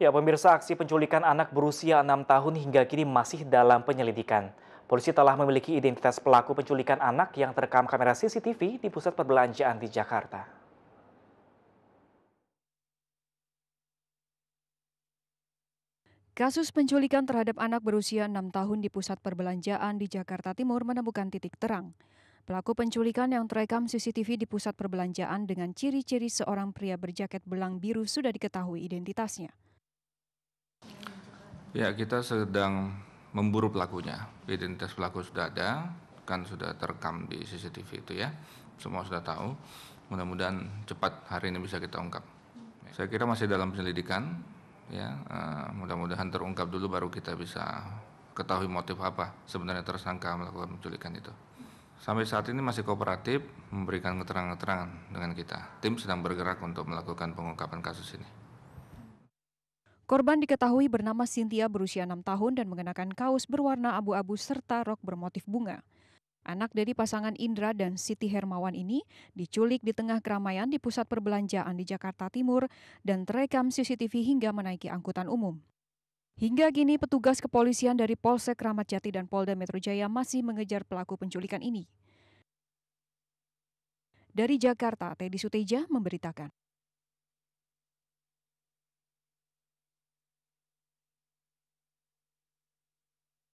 Ya, pemirsa aksi penculikan anak berusia 6 tahun hingga kini masih dalam penyelidikan. Polisi telah memiliki identitas pelaku penculikan anak yang terekam kamera CCTV di pusat perbelanjaan di Jakarta. Kasus penculikan terhadap anak berusia 6 tahun di pusat perbelanjaan di Jakarta Timur menemukan titik terang. Pelaku penculikan yang terekam CCTV di pusat perbelanjaan dengan ciri-ciri seorang pria berjaket belang biru sudah diketahui identitasnya. Ya kita sedang memburu pelakunya. Identitas pelaku sudah ada, kan sudah terekam di CCTV itu ya. Semua sudah tahu. Mudah-mudahan cepat hari ini bisa kita ungkap. Saya kira masih dalam penyelidikan, ya. Eh, mudah-mudahan terungkap dulu baru kita bisa ketahui motif apa sebenarnya tersangka melakukan penculikan itu. Sampai saat ini masih kooperatif memberikan keterangan-keterangan dengan kita. Tim sedang bergerak untuk melakukan pengungkapan kasus ini. Korban diketahui bernama Cynthia berusia 6 tahun dan mengenakan kaos berwarna abu-abu serta rok bermotif bunga. Anak dari pasangan Indra dan Siti Hermawan ini diculik di tengah keramaian di pusat perbelanjaan di Jakarta Timur dan terekam CCTV hingga menaiki angkutan umum. Hingga kini petugas kepolisian dari Polsek Kramat Jati dan Polda Metro Jaya masih mengejar pelaku penculikan ini. Dari Jakarta, Teddy Suteja memberitakan.